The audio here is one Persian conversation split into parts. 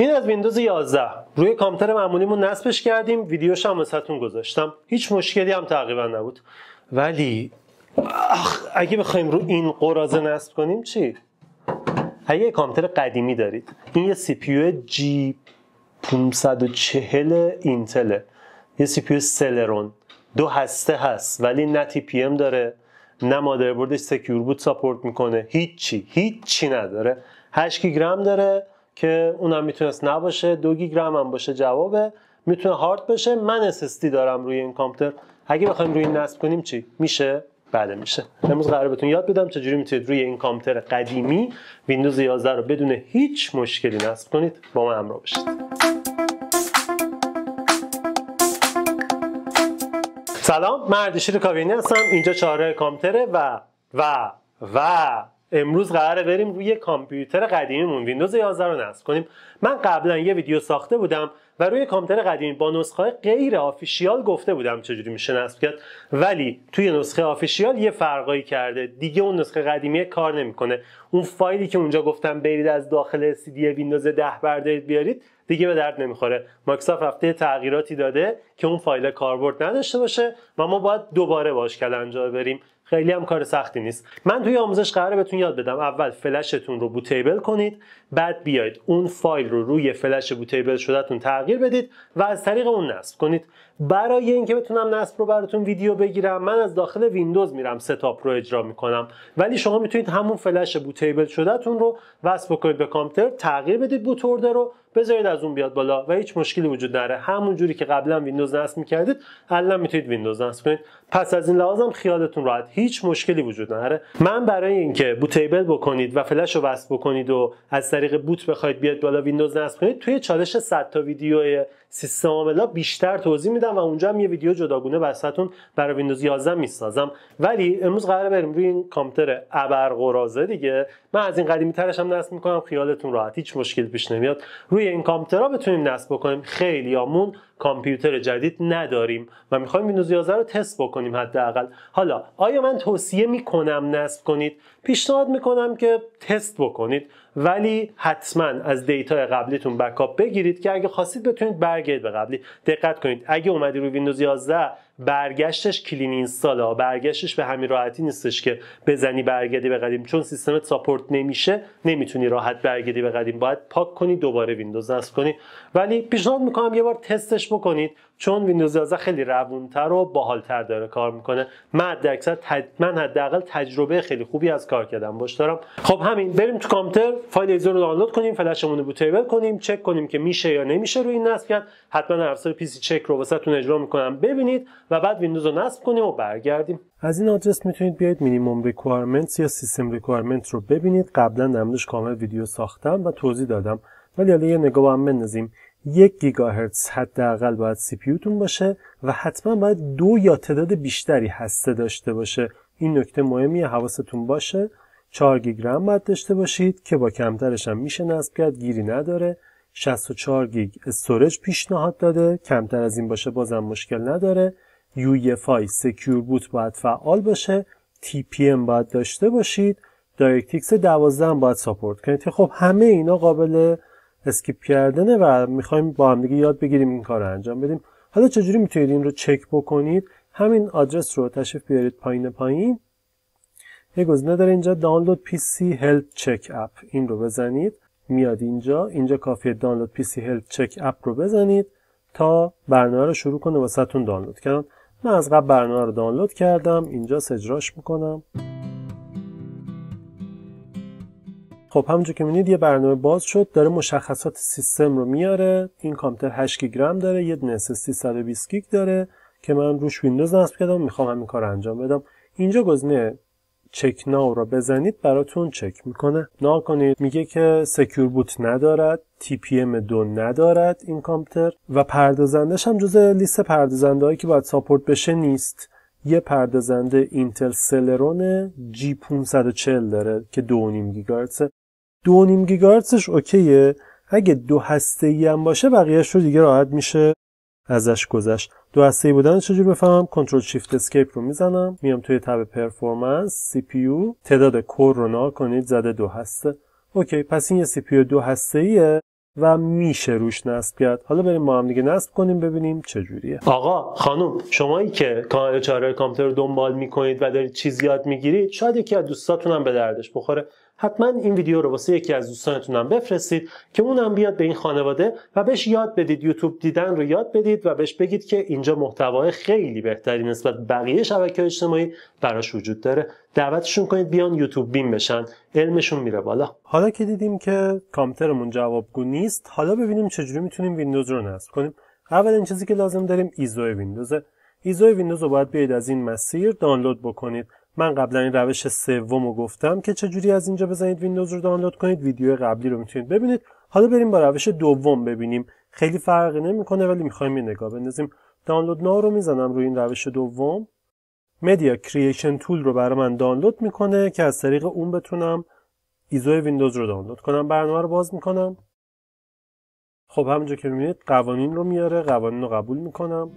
این از ویندوز 11 روی کامپیوتر معمولیمون نصبش کردیم ویدیوش هم واسهتون گذاشتم هیچ مشکلی هم تقریبا نبود ولی اخ اگه بخوایم رو این قرازه نصب کنیم چی اگه کامپیوتر قدیمی دارید این یه سی پی جی 540 اینتله یه سی پی سلرون دو هسته هست ولی نه تی پی ام داره نه مادربردش سکیور بود ساپورت میکنه هیچی هیچی نداره 8 گیگرم داره که اونم میتونست نباشه دو گیگ هم باشه جوابه میتونه هارد بشه من SSD دارم روی این کامپیوتر اگه بخوایم روی این نصب کنیم چی میشه بعد بله، میشه امروز قرار بهتون یاد بدم چجوری میتونید روی این کامپیوتر قدیمی ویندوز 11 رو بدون هیچ مشکلی نصب کنید با من همراه بشید سلام من اردشیر هستم اینجا چهاره کامپیوتره و و و امروز قراره بریم روی کامپیوتر قدیمی قدیمیمون ویندوز 11 رو نصب کنیم من قبلا یه ویدیو ساخته بودم و روی کامپیوتر قدیمی با نسخه غیر آفیشیال گفته بودم چجوری میشه نصب کرد ولی توی نسخه آفیشیال یه فرقایی کرده دیگه اون نسخه قدیمی کار نمیکنه اون فایلی که اونجا گفتم برید از داخل سی دی ویندوز 10 بردارید بیارید دیگه به درد نمیخوره ماکساف رفته تغییراتی داده که اون فایل کاربرد نداشته باشه و ما باید دوباره باش انجام بریم خیلی هم کار سختی نیست من توی آموزش قراره بهتون یاد بدم اول فلشتون رو بوتیبل کنید بعد بیاید اون فایل رو روی فلش بوتیبل شدهتون تغییر بدید و از طریق اون نصب کنید برای اینکه بتونم نصب رو براتون ویدیو بگیرم من از داخل ویندوز میرم ستاپ رو اجرا میکنم ولی شما میتونید همون فلش بوتیبل شدهتون رو وصل بکنید به کامپیوتر تغییر بدید بوت رو بذارید از اون بیاد بالا و هیچ مشکلی وجود نداره همون جوری که قبلا ویندوز نصب میکردید الان میتونید ویندوز نصب کنید پس از این هم خیالتون راحت هیچ مشکلی وجود نداره من برای اینکه بوتیبل بکنید و فلش رو وصل بکنید و از طریق بوت بخواید بیاد بالا ویندوز نصب کنید توی چالش 100 تا ویدیو سیستم عاملا بیشتر توضیح میدم و اونجا هم یه ویدیو جداگونه واسهتون برای ویندوز 11 میسازم ولی امروز قرار بریم روی این کامپیوتر ابرقرازه دیگه من از این قدیمی هم نصب میکنم خیالتون راحت هیچ مشکلی پیش نمیاد روی این کامپیوترها بتونیم نصب بکنیم خیلیامون کامپیوتر جدید نداریم و میخوایم ویندوز 11 رو تست بکنیم حداقل حالا آیا من توصیه میکنم نصب کنید پیشنهاد میکنم که تست بکنید ولی حتما از دیتا قبلیتون بکاپ بگیرید که اگه خواستید بتونید برگردید به قبلی دقت کنید اگه اومدی روی ویندوز 11 برگشتش کلین اینستاله برگشتش به همین راحتی نیستش که بزنی برگردی به قدیم چون سیستمت ساپورت نمیشه نمیتونی راحت برگردی به قدیم باید پاک کنی دوباره ویندوز نصب کنی ولی پیشنهاد میکنم یه بار تستش بکنید چون ویندوز 11 خیلی روونتر و باحالتر داره کار میکنه من من حداقل تجربه خیلی خوبی از کار کردن باش دارم خب همین بریم تو کامپیوتر فایل ایزو رو دانلود کنیم فلشمون رو بوتیبل کنیم چک کنیم که میشه یا نمیشه روی این نصب کرد حتما افزار پی سی چک رو واسهتون اجرا میکنم ببینید و بعد ویندوز رو نصب کنیم و برگردیم از این آدرس میتونید بیاید مینیمم ریکوایرمنتس یا سیستم ریکوایرمنت رو ببینید قبلا در کامل ویدیو ساختم و توضیح دادم ولی حالا یه نگاه هم بندازیم یک گیگاهرتز حداقل باید سی تون باشه و حتما باید دو یا تعداد بیشتری هسته داشته باشه این نکته مهمیه حواستون باشه 4 گیگ رم باید داشته باشید که با کمترش هم میشه نصب کرد گیری نداره 64 گیگ استورج پیشنهاد داده کمتر از این باشه بازم مشکل نداره UEFI سکیور بوت باید فعال باشه ام باید داشته باشید دایرکتیکس 12 باید ساپورت کنید خب همه اینا قابل اسکیپ کردنه و میخوایم با هم دیگه یاد بگیریم این کار رو انجام بدیم حالا چجوری میتونید این رو چک بکنید همین آدرس رو تشریف بیارید پایین پایین یه گزینه داره اینجا دانلود پی سی هلپ چک اپ این رو بزنید میاد اینجا اینجا کافیه دانلود پی سی هلپ چک اپ رو بزنید تا برنامه رو شروع کنه واسهتون دانلود کردن من از قبل برنامه رو دانلود کردم اینجا سجراش میکنم خب همونجور که میبینید یه برنامه باز شد داره مشخصات سیستم رو میاره این کامپیوتر 8 گیگرم داره یه ۳ 320 گیگ داره که من روش ویندوز نصب کردم میخوام همین کار انجام بدم اینجا گزینه چک ناو رو بزنید براتون چک میکنه نا کنید میگه که سکیور بوت ندارد TPM دو ندارد این کامپیوتر و پردازندش هم جز لیست پردازنده که باید ساپورت بشه نیست یه پردازنده اینتل سلرون G540 داره که 2.5 گیگاهرتز 2.5 گیگاهرتزش اوکیه اگه دو هسته ای هم باشه بقیهش رو دیگه راحت میشه ازش گذشت دو هسته ای بودن چجوری بفهمم کنترل شیفت اسکیپ رو میزنم میام توی تب پرفورمنس سی پی تعداد کور رو نا کنید زده دو هسته اوکی پس این یه سی پی دو هسته ایه و میشه روش نصب کرد حالا بریم ما هم دیگه نصب کنیم ببینیم چجوریه آقا خانم شمایی که کانال چهارراه کامپیوتر رو دنبال میکنید و دارید چیز یاد میگیرید شاید یکی از دوستاتون هم به دردش بخوره حتما این ویدیو رو واسه یکی از هم بفرستید که اونم بیاد به این خانواده و بهش یاد بدید یوتیوب دیدن رو یاد بدید و بهش بگید که اینجا محتوای خیلی بهتری نسبت بقیه شبکه اجتماعی براش وجود داره دعوتشون کنید بیان یوتیوب بین بشن علمشون میره بالا حالا که دیدیم که کامپیوترمون جوابگو نیست حالا ببینیم چجوری میتونیم ویندوز رو نصب کنیم این چیزی که لازم داریم ایزو ویندوز ایزو ویندوز رو باید بیاید از این مسیر دانلود بکنید من قبلا این روش سوم رو گفتم که چجوری از اینجا بزنید ویندوز رو دانلود کنید ویدیو قبلی رو میتونید ببینید حالا بریم با روش دوم ببینیم خیلی فرقی نمیکنه ولی میخوایم یه نگاه بندازیم دانلود ناو رو میزنم روی این روش دوم مدیا کریشن تول رو برای من دانلود میکنه که از طریق اون بتونم ایزو ویندوز رو دانلود کنم برنامه رو باز میکنم خب همونجا که میبینید قوانین رو میاره قوانین رو قبول میکنم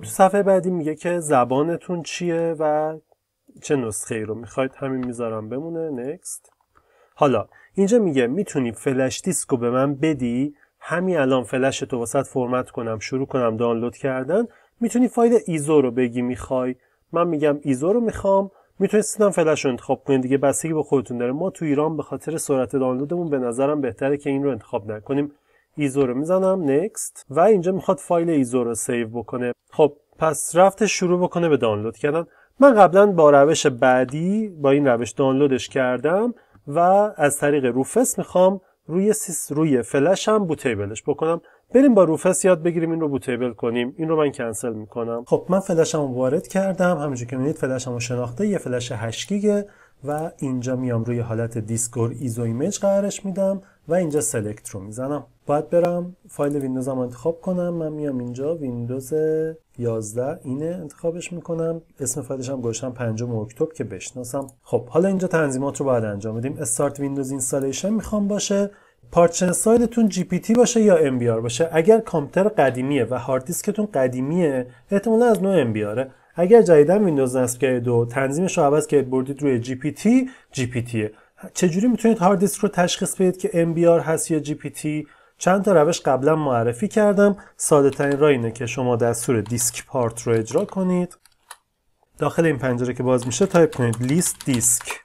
تو صفحه بعدی میگه که زبانتون چیه و چه نسخه ای رو میخواید همین میذارم بمونه نکست حالا اینجا میگه میتونی فلش دیسکو به من بدی همین الان فلش تو وسط فرمت کنم شروع کنم دانلود کردن میتونی فایل ایزو رو بگی میخوای من میگم ایزو رو میخوام میتونی فلش رو انتخاب کنید دیگه بستگی به خودتون داره ما تو ایران به خاطر سرعت دانلودمون به نظرم بهتره که این رو انتخاب نکنیم ایزو رو میزنم next و اینجا میخواد فایل ایزو رو سیو بکنه خب پس رفته شروع بکنه به دانلود کردن من قبلا با روش بعدی با این روش دانلودش کردم و از طریق روفس میخوام روی سیس روی فلش هم بوتیبلش بکنم بریم با روفس یاد بگیریم این رو بوتیبل کنیم این رو من کنسل میکنم خب من فلشمو وارد کردم همونجور که میبینید رو شناخته یه فلش 8 و اینجا میام روی حالت دیسکور ایزو ایمیج قرارش میدم و اینجا سلکت رو میزنم باید برم فایل ویندوزم رو انتخاب کنم من میام اینجا ویندوز 11 اینه انتخابش میکنم اسم فایلش هم گذاشتم 5 اکتبر که بشناسم خب حالا اینجا تنظیمات رو باید انجام بدیم استارت ویندوز اینستالیشن میخوام باشه پارچن سایدتون جی پی تی باشه یا ام باشه اگر کامپیوتر قدیمیه و هارد دیسکتون قدیمیه احتمالا از نوع ام اگر جدیدا ویندوز نصب کردید و تنظیمش رو عوض کردید بردید روی جی پی تی جی پی تیه چجوری میتونید هارد دیسک رو تشخیص بدید که ام هست یا جی پی تی چند تا روش قبلا معرفی کردم ساده ترین راه اینه که شما دستور دیسک پارت رو اجرا کنید داخل این پنجره که باز میشه تایپ کنید لیست دیسک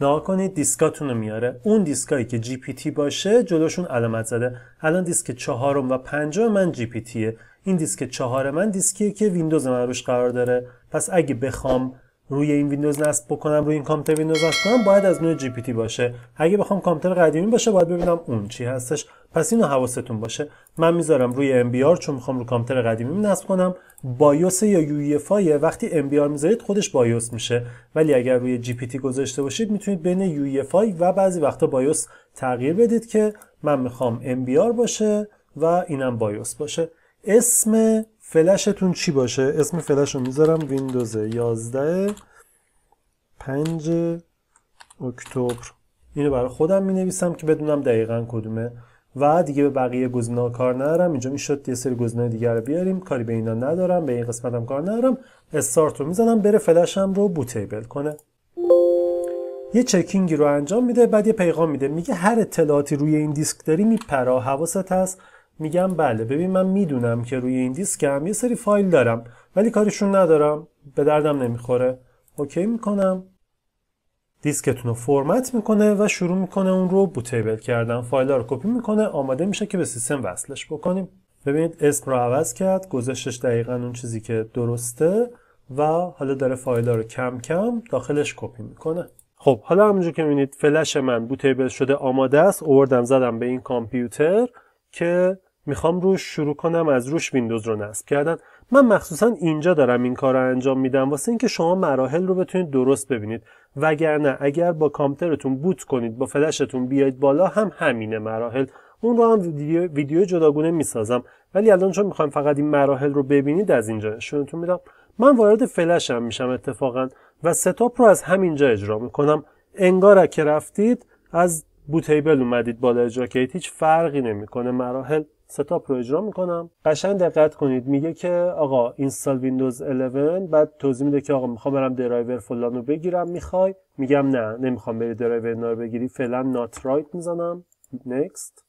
نها کنید دیسکاتون رو میاره اون دیسکایی که جی پی تی باشه جلوشون علامت زده الان دیسک چهارم و پنجم من جی پی تیه این دیسک چهار من دیسکیه که ویندوز من روش قرار داره پس اگه بخوام روی این ویندوز نصب بکنم روی این کامپیوتر ویندوز نصب کنم باید از نوع جی پی تی باشه اگه بخوام کامپیوتر قدیمی باشه باید ببینم اون چی هستش پس اینو حواستون باشه من میذارم روی ام بی آر چون میخوام روی کامپیوتر قدیمی نصب کنم بایوس یا یو وقتی ام بی آر میذارید خودش بایوس میشه ولی اگر روی جی پی تی گذاشته باشید میتونید بین یو و بعضی وقتا بایوس تغییر بدید که من میخوام ام بی آر باشه و اینم بایوس باشه اسم فلشتون چی باشه اسم فلش رو میذارم ویندوز 11 5 اکتبر اینو برای خودم می که بدونم دقیقا کدومه و دیگه به بقیه گزینه‌ها کار ندارم اینجا میشد یه سری گزینه دیگر رو بیاریم کاری به اینا ندارم به این قسمتم کار ندارم استارت رو میزنم بره فلشم رو بوتیبل کنه یه چکینگی رو انجام میده بعد یه پیغام میده میگه هر اطلاعاتی روی این دیسک داری میپرا حواست هست میگم بله ببین من میدونم که روی این دیسک یه سری فایل دارم ولی کارشون ندارم به دردم نمیخوره اوکی میکنم دیسکتون رو فرمت میکنه و شروع میکنه اون رو بوتیبل کردن فایل رو کپی میکنه آماده میشه که به سیستم وصلش بکنیم ببینید اسم رو عوض کرد گذشتش دقیقا اون چیزی که درسته و حالا داره فایل رو کم کم داخلش کپی میکنه خب حالا همونجور که میبینید فلش من بوتیبل شده آماده است اووردم زدم به این کامپیوتر که میخوام روش شروع کنم از روش ویندوز رو نصب کردن من مخصوصا اینجا دارم این کار رو انجام میدم واسه اینکه شما مراحل رو بتونید درست ببینید وگرنه اگر با کامپیوترتون بوت کنید با فلشتون بیاید بالا هم همینه مراحل اون رو هم ویدیو, ویدیو جداگونه میسازم ولی الان چون میخوایم فقط این مراحل رو ببینید از اینجا نشونتون میدم من وارد فلشم میشم اتفاقا و ستاپ رو از همینجا اجرا میکنم انگار که رفتید از بوتیبل اومدید بالا اجرا کردید هیچ فرقی نمیکنه مراحل ستاپ رو اجرا میکنم قشنگ دقت کنید میگه که آقا اینستال ویندوز 11 بعد توضیح میده که آقا میخوام برم درایور فلان رو بگیرم میخوای میگم نه نمیخوام بری درایور نار بگیری فعلا نات رایت میزنم نکست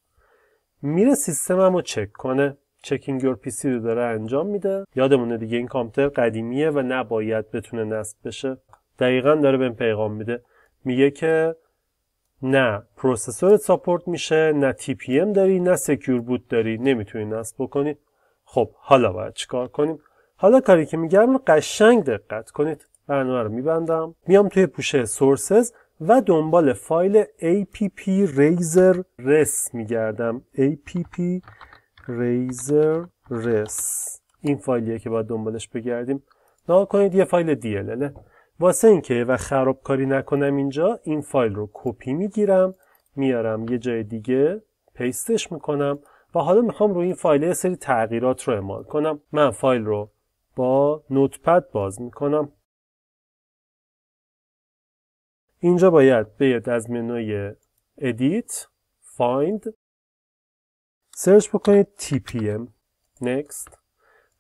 میره سیستمم رو چک کنه چکینگ یور پی سی رو داره انجام میده یادمونه دیگه این کامپیوتر قدیمیه و نباید بتونه نصب بشه دقیقا داره بهم پیغام میده میگه که نه پروسسورت ساپورت میشه نه تی پی ام داری نه سکیور بوت داری نمیتونی نصب بکنی خب حالا باید چیکار کنیم حالا کاری که میگم رو قشنگ دقت کنید برنامه رو میبندم میام توی پوشه سورسز و دنبال فایل app ریزر res میگردم app ریزر res این فایلیه که باید دنبالش بگردیم نها کنید یه فایل DLL واسه اینکه و خرابکاری نکنم اینجا این فایل رو کپی میگیرم میارم یه جای دیگه پیستش میکنم و حالا میخوام روی این فایل یه سری تغییرات رو اعمال کنم من فایل رو با نوتپد باز میکنم اینجا باید بیاد از منوی ادیت فایند سرچ بکنید tpm next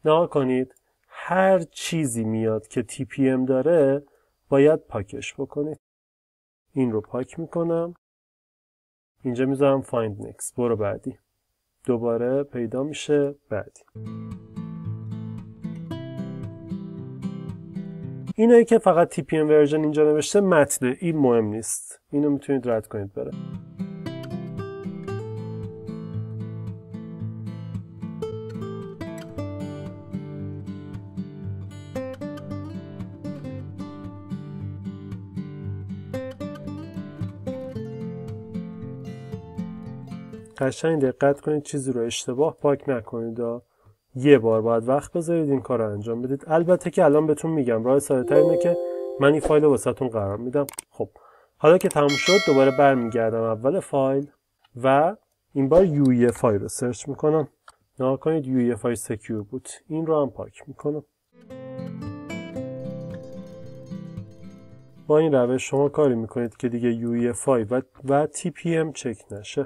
نها کنید هر چیزی میاد که تی داره باید پاکش بکنید این رو پاک میکنم اینجا میذارم find next برو بعدی دوباره پیدا میشه بعدی اینایی که فقط TPM ورژن اینجا نوشته متنه این مهم نیست اینو میتونید رد کنید بره قشنگ دقت کنید چیزی رو اشتباه پاک نکنید یه بار باید وقت بذارید این کار رو انجام بدید البته که الان بهتون میگم راه ساده اینه که من این فایل رو واسهتون قرار میدم خب حالا که تموم شد دوباره برمیگردم اول فایل و این بار UEFI رو سرچ میکنم نها کنید UEFI secure بود این رو هم پاک میکنم با این روش شما کاری میکنید که دیگه UEFI و, و TPM چک نشه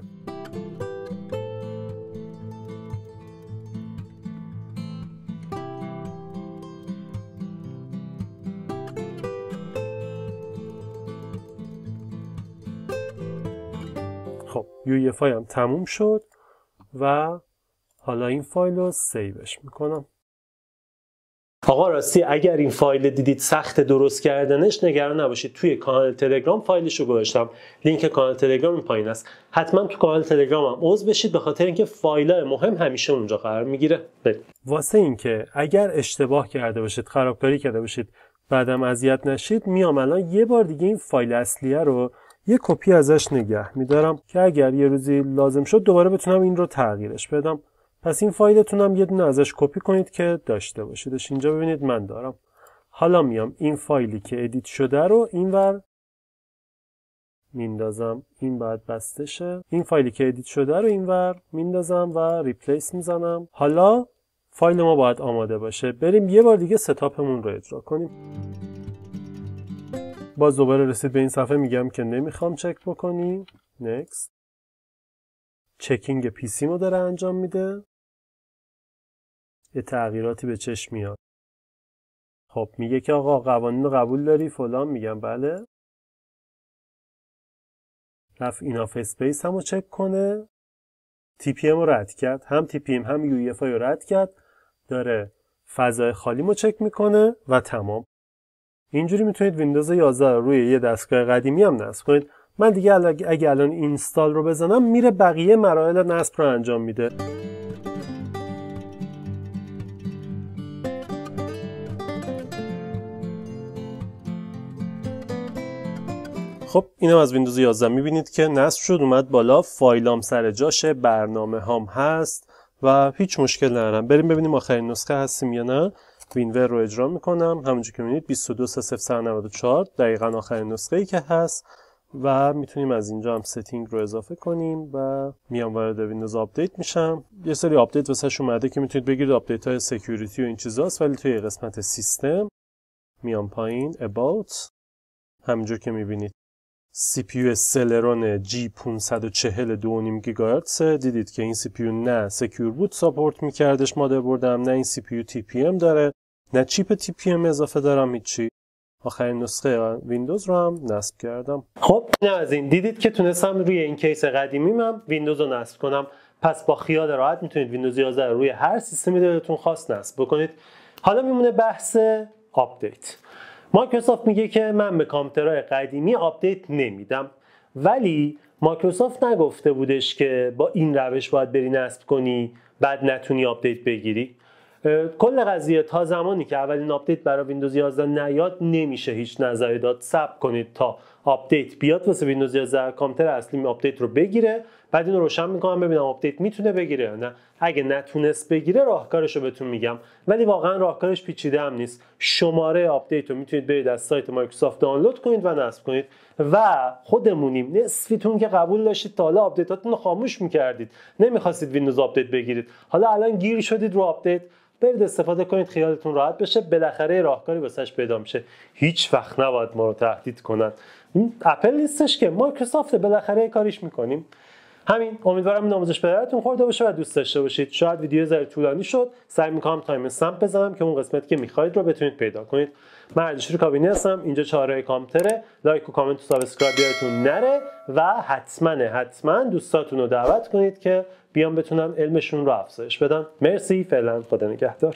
خب یویفای هم تموم شد و حالا این فایل رو سیوش میکنم آقا راستی اگر این فایل دیدید سخت درست کردنش نگران نباشید توی کانال تلگرام فایلش رو گذاشتم لینک کانال تلگرام این پایین است حتما تو کانال تلگرام هم عضو بشید به خاطر اینکه فایل مهم همیشه اونجا قرار میگیره واسه اینکه اگر اشتباه کرده باشید خرابکاری کرده باشید بعدم اذیت نشید میام الان یه بار دیگه این فایل اصلیه رو یه کپی ازش نگه میدارم که اگر یه روزی لازم شد دوباره بتونم این رو تغییرش بدم پس این هم یه دونه ازش کپی کنید که داشته باشیدش اینجا ببینید من دارم حالا میام این فایلی که ادیت شده رو اینور میندازم این بعد بسته شه این فایلی که ادیت شده رو اینور میندازم و ریپلیس میزنم حالا فایل ما باید آماده باشه بریم یه بار دیگه ستاپمون رو اجرا کنیم باز دوباره رسید به این صفحه میگم که نمیخوام چک بکنی next چکینگ سی رو داره انجام میده یه تغییراتی به چشم میاد خب میگه که آقا قوانین رو قبول داری فلان میگم بله رفت این اسپیس هم رو چک کنه تی پی ام رو رد کرد هم تی پی ام هم یو اف رو رد کرد داره فضای خالیمو چک میکنه و تمام اینجوری میتونید ویندوز 11 روی یه دستگاه قدیمی هم نصب کنید من دیگه اگه الان اینستال رو بزنم میره بقیه مراحل نصب رو انجام میده خب اینم از ویندوز 11 میبینید که نصب شد اومد بالا فایلام سر جاشه برنامه هام هست و هیچ مشکل ندارم بریم ببینیم آخرین نسخه هستیم یا نه وینور رو اجرا میکنم همونجور که میبینید 22 دقیقا آخرین نسخه ای که هست و میتونیم از اینجا هم ستینگ رو اضافه کنیم و میام وارد ویندوز آپدیت میشم یه سری آپدیت واسه اومده که میتونید بگیرید آپدیت های سکیوریتی و این چیزاست ولی توی قسمت سیستم میام پایین about همینجور که میبینید یو سلرون جی 540 2.5 گیگاهرتز دیدید که این یو نه سکیور بود ساپورت میکردش مادربردم نه این پی ام داره نه چیپ تی پی ام اضافه دارم هیچی آخرین نسخه ویندوز رو هم نصب کردم خب نه از این دیدید که تونستم روی این کیس قدیمی من ویندوز رو نصب کنم پس با خیال راحت میتونید ویندوز 11 روی هر سیستمی دلتون خواست نصب بکنید حالا میمونه بحث آپدیت مایکروسافت میگه که من به کامپیوترهای قدیمی آپدیت نمیدم ولی مایکروسافت نگفته بودش که با این روش باید بری نصب کنی بعد نتونی آپدیت بگیری کل قضیه تا زمانی که اولین آپدیت برای ویندوز 11 نیاد نمیشه هیچ نظری داد صبر کنید تا آپدیت بیاد واسه ویندوز 11 کامپیوتر اصلی آپدیت رو بگیره بعد این روشن میکنم ببینم آپدیت میتونه بگیره یا نه اگه نتونست بگیره راهکارش رو بهتون میگم ولی واقعا راهکارش پیچیده هم نیست شماره آپدیت رو میتونید برید از سایت مایکروسافت دانلود کنید و نصب کنید و خودمونیم نصفیتون که قبول داشتید تا حالا آپدیتاتون خاموش میکردید نمیخواستید ویندوز آپدیت بگیرید حالا الان گیر شدید رو آپدیت برید استفاده کنید خیالتون راحت بشه بالاخره راهکاری واسش پیدا میشه هیچ وقت نباید ما رو تهدید کنن اپل نیستش که مایکروسافت بالاخره کاریش میکنیم همین امیدوارم این آموزش براتون خورده باشه و دوست داشته باشید شاید ویدیو ذره طولانی شد سعی میکنم تایم استمپ بزنم که اون قسمتی که میخواید رو بتونید پیدا کنید من اردشیر کابینی هستم اینجا چهارراه کامتره لایک و کامنت و سابسکرایب یادتون نره و حتما حتما دوستاتون رو دعوت کنید که بیان بتونن علمشون رو افزایش بدن مرسی فعلا خدا نگهدار